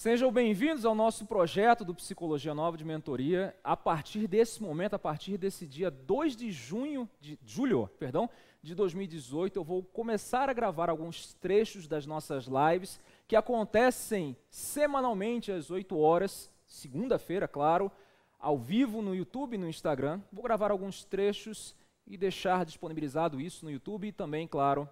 Sejam bem-vindos ao nosso projeto do Psicologia Nova de Mentoria. A partir desse momento, a partir desse dia 2 de junho, de julho, perdão, de 2018, eu vou começar a gravar alguns trechos das nossas lives que acontecem semanalmente às 8 horas, segunda-feira, claro, ao vivo no YouTube e no Instagram. Vou gravar alguns trechos e deixar disponibilizado isso no YouTube e também, claro,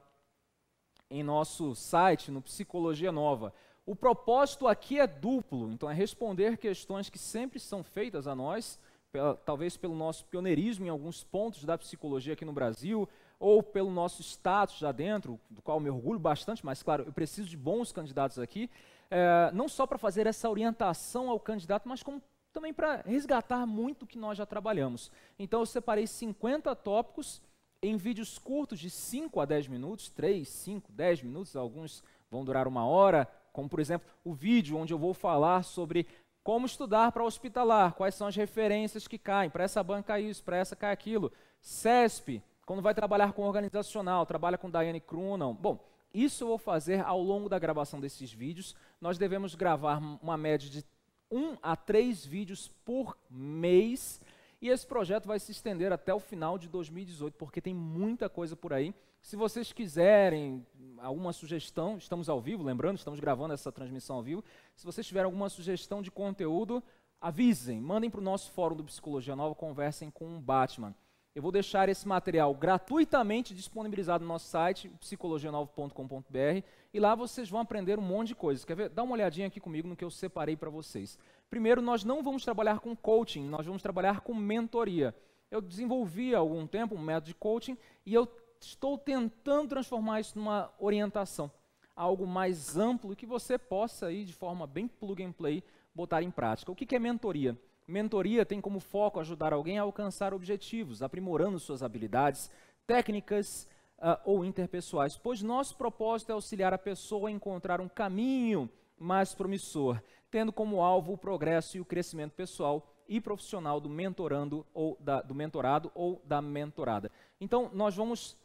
em nosso site, no Psicologia Nova. O propósito aqui é duplo, então é responder questões que sempre são feitas a nós, pela, talvez pelo nosso pioneirismo em alguns pontos da psicologia aqui no Brasil, ou pelo nosso status já dentro, do qual me orgulho bastante, mas claro, eu preciso de bons candidatos aqui, é, não só para fazer essa orientação ao candidato, mas como também para resgatar muito o que nós já trabalhamos. Então eu separei 50 tópicos em vídeos curtos de 5 a 10 minutos, 3, 5, 10 minutos, alguns vão durar uma hora, como por exemplo o vídeo onde eu vou falar sobre como estudar para hospitalar, quais são as referências que caem, para essa banca isso, para essa cai aquilo. CESP, quando vai trabalhar com organizacional, trabalha com Diane Crunan. Bom, isso eu vou fazer ao longo da gravação desses vídeos. Nós devemos gravar uma média de um a três vídeos por mês. E esse projeto vai se estender até o final de 2018, porque tem muita coisa por aí. Se vocês quiserem alguma sugestão, estamos ao vivo, lembrando, estamos gravando essa transmissão ao vivo. Se vocês tiverem alguma sugestão de conteúdo, avisem, mandem para o nosso fórum do Psicologia Nova, conversem com o Batman. Eu vou deixar esse material gratuitamente disponibilizado no nosso site, psicologianovo.com.br, e lá vocês vão aprender um monte de coisas. Quer ver? Dá uma olhadinha aqui comigo no que eu separei para vocês. Primeiro, nós não vamos trabalhar com coaching, nós vamos trabalhar com mentoria. Eu desenvolvi há algum tempo um método de coaching e eu estou tentando transformar isso numa orientação, algo mais amplo que você possa aí de forma bem plug and play botar em prática. O que é mentoria? Mentoria tem como foco ajudar alguém a alcançar objetivos, aprimorando suas habilidades técnicas uh, ou interpessoais, pois nosso propósito é auxiliar a pessoa a encontrar um caminho mais promissor, tendo como alvo o progresso e o crescimento pessoal e profissional do mentorando ou da, do mentorado ou da mentorada. Então, nós vamos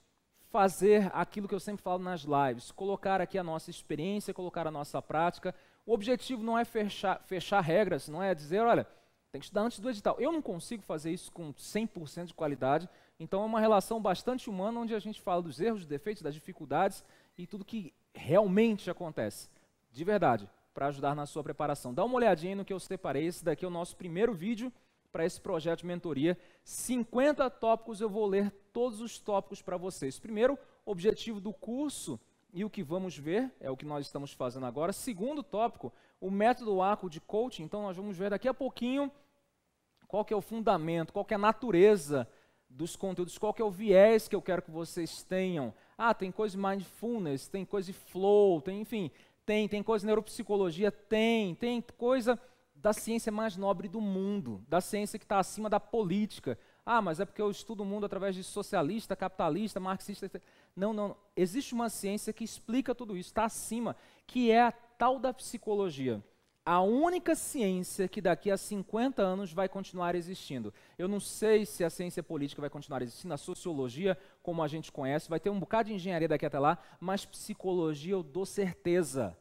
fazer aquilo que eu sempre falo nas lives, colocar aqui a nossa experiência, colocar a nossa prática. O objetivo não é fechar, fechar regras, não é dizer, olha, tem que estudar antes do edital. Eu não consigo fazer isso com 100% de qualidade, então é uma relação bastante humana onde a gente fala dos erros, dos defeitos, das dificuldades e tudo que realmente acontece, de verdade, para ajudar na sua preparação. Dá uma olhadinha no que eu separei, esse daqui é o nosso primeiro vídeo para esse projeto de mentoria. 50 tópicos, eu vou ler todos os tópicos para vocês. Primeiro, objetivo do curso e o que vamos ver, é o que nós estamos fazendo agora. Segundo tópico, o método ACO de coaching. Então, nós vamos ver daqui a pouquinho qual que é o fundamento, qual que é a natureza dos conteúdos, qual que é o viés que eu quero que vocês tenham. Ah, tem coisa de mindfulness, tem coisa de flow, tem, enfim, tem, tem coisa de neuropsicologia, tem, tem coisa da ciência mais nobre do mundo, da ciência que está acima da política. Ah, mas é porque eu estudo o mundo através de socialista, capitalista, marxista. Etc. Não, não. Existe uma ciência que explica tudo isso, está acima, que é a tal da psicologia. A única ciência que daqui a 50 anos vai continuar existindo. Eu não sei se a ciência política vai continuar existindo, a sociologia, como a gente conhece, vai ter um bocado de engenharia daqui até lá, mas psicologia eu dou certeza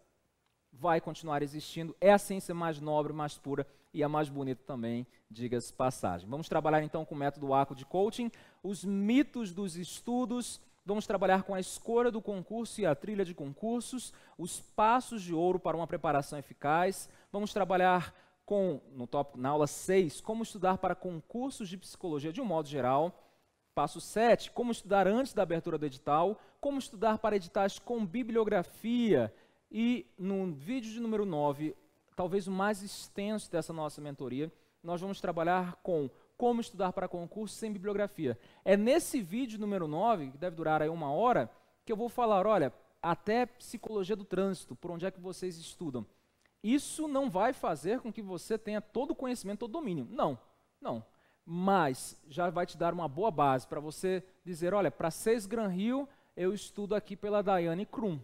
vai continuar existindo, é a ciência mais nobre, mais pura e a mais bonita também, diga-se passagem. Vamos trabalhar então com o método ACO de coaching, os mitos dos estudos, vamos trabalhar com a escolha do concurso e a trilha de concursos, os passos de ouro para uma preparação eficaz, vamos trabalhar com, no tópico, na aula 6, como estudar para concursos de psicologia de um modo geral, Passo 7, como estudar antes da abertura do edital, como estudar para editais com bibliografia e no vídeo de número 9, talvez o mais extenso dessa nossa mentoria, nós vamos trabalhar com como estudar para concurso sem bibliografia. É nesse vídeo número 9, que deve durar aí uma hora, que eu vou falar, olha, até psicologia do trânsito, por onde é que vocês estudam. Isso não vai fazer com que você tenha todo o conhecimento, todo o domínio. Não, não. Mas já vai te dar uma boa base para você dizer, olha, para 6 Gran Rio, eu estudo aqui pela Daiane Krum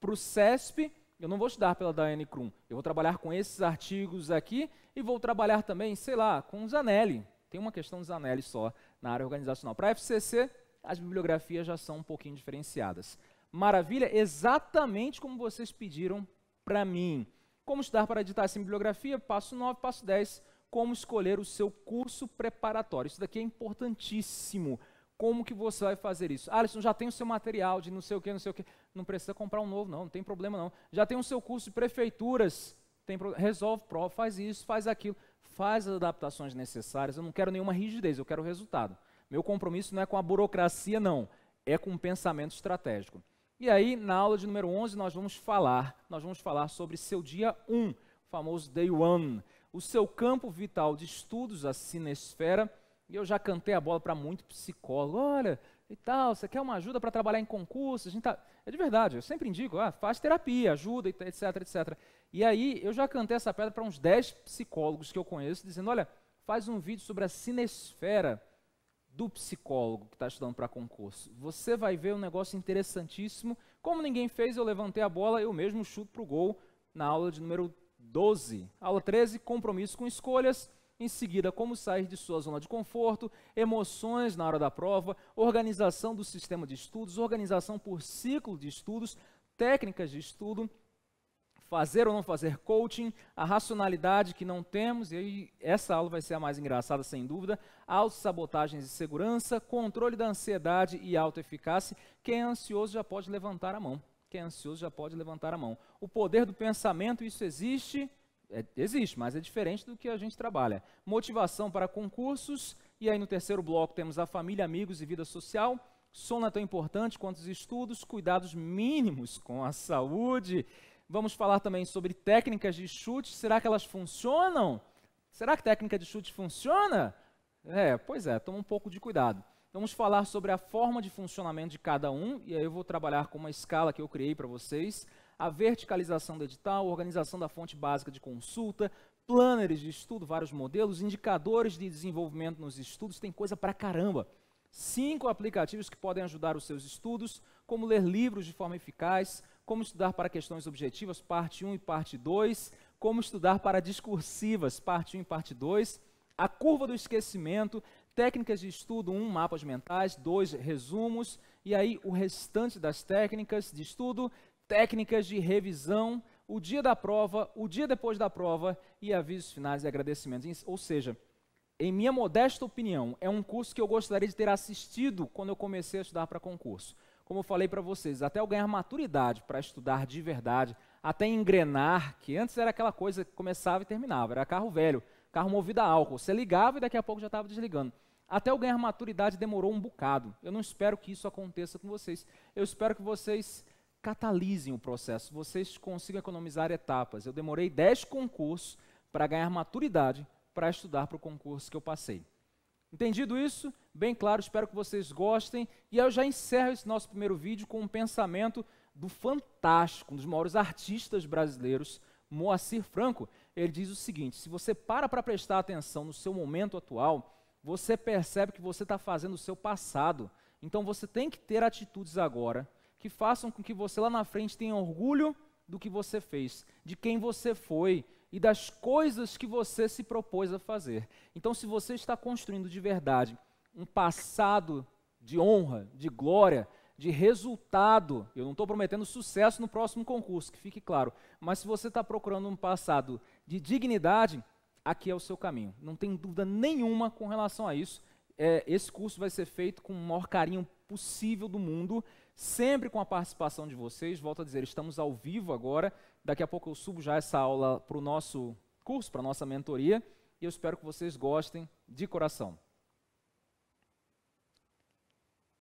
para o CESP, eu não vou estudar pela Diane Krum, eu vou trabalhar com esses artigos aqui e vou trabalhar também, sei lá, com os Zanelli. Tem uma questão dos Zanelli só na área organizacional. Para a FCC, as bibliografias já são um pouquinho diferenciadas. Maravilha, exatamente como vocês pediram para mim. Como estudar para editar essa bibliografia? Passo 9, passo 10. Como escolher o seu curso preparatório. Isso daqui é importantíssimo como que você vai fazer isso? Alisson, já tem o seu material de não sei o que, não sei o que. Não precisa comprar um novo, não, não tem problema não. Já tem o seu curso de prefeituras, tem pro... resolve prova, faz isso, faz aquilo, faz as adaptações necessárias. Eu não quero nenhuma rigidez, eu quero resultado. Meu compromisso não é com a burocracia, não, é com o pensamento estratégico. E aí, na aula de número 11, nós vamos falar, nós vamos falar sobre seu dia 1, o famoso day one, o seu campo vital de estudos, a cinesfera, e eu já cantei a bola para muito psicólogo, olha, e tal, você quer uma ajuda para trabalhar em concurso? A gente tá... É de verdade, eu sempre indico, ah, faz terapia, ajuda, etc, etc. E aí eu já cantei essa pedra para uns 10 psicólogos que eu conheço, dizendo, olha, faz um vídeo sobre a cinesfera do psicólogo que está estudando para concurso. Você vai ver um negócio interessantíssimo. Como ninguém fez, eu levantei a bola, eu mesmo chuto para o gol na aula de número 12. Aula 13, compromisso com escolhas em seguida, como sair de sua zona de conforto, emoções na hora da prova, organização do sistema de estudos, organização por ciclo de estudos, técnicas de estudo, fazer ou não fazer coaching, a racionalidade que não temos, e aí essa aula vai ser a mais engraçada, sem dúvida, autossabotagens e segurança, controle da ansiedade e autoeficácia. Quem é ansioso já pode levantar a mão. Quem é ansioso já pode levantar a mão. O poder do pensamento, isso existe é, existe, mas é diferente do que a gente trabalha. Motivação para concursos, e aí no terceiro bloco temos a família, amigos e vida social. Sono é tão importante quanto os estudos, cuidados mínimos com a saúde. Vamos falar também sobre técnicas de chute. Será que elas funcionam? Será que técnica de chute funciona? É, pois é, toma um pouco de cuidado. Vamos falar sobre a forma de funcionamento de cada um, e aí eu vou trabalhar com uma escala que eu criei para vocês a verticalização do edital, organização da fonte básica de consulta, planners de estudo, vários modelos, indicadores de desenvolvimento nos estudos, tem coisa pra caramba. Cinco aplicativos que podem ajudar os seus estudos, como ler livros de forma eficaz, como estudar para questões objetivas, parte 1 e parte 2, como estudar para discursivas, parte 1 e parte 2, a curva do esquecimento, técnicas de estudo 1, um, mapas mentais, 2, resumos, e aí o restante das técnicas de estudo, técnicas de revisão, o dia da prova, o dia depois da prova e avisos finais e agradecimentos. Ou seja, em minha modesta opinião, é um curso que eu gostaria de ter assistido quando eu comecei a estudar para concurso. Como eu falei para vocês, até eu ganhar maturidade para estudar de verdade, até engrenar, que antes era aquela coisa que começava e terminava, era carro velho, carro movido a álcool. Você ligava e daqui a pouco já estava desligando. Até eu ganhar maturidade demorou um bocado. Eu não espero que isso aconteça com vocês. Eu espero que vocês catalisem o processo, vocês consigam economizar etapas. Eu demorei 10 concursos para ganhar maturidade para estudar para o concurso que eu passei. Entendido isso? Bem claro, espero que vocês gostem. E eu já encerro esse nosso primeiro vídeo com um pensamento do fantástico, um dos maiores artistas brasileiros, Moacir Franco. Ele diz o seguinte: se você para para prestar atenção no seu momento atual, você percebe que você está fazendo o seu passado. Então você tem que ter atitudes agora que façam com que você lá na frente tenha orgulho do que você fez, de quem você foi e das coisas que você se propôs a fazer. Então, se você está construindo de verdade um passado de honra, de glória, de resultado, eu não estou prometendo sucesso no próximo concurso, que fique claro, mas se você está procurando um passado de dignidade, aqui é o seu caminho. Não tem dúvida nenhuma com relação a isso é, esse curso vai ser feito com o maior carinho possível do mundo, sempre com a participação de vocês. Volto a dizer, estamos ao vivo agora. Daqui a pouco eu subo já essa aula para o nosso curso, para a nossa mentoria. E eu espero que vocês gostem de coração.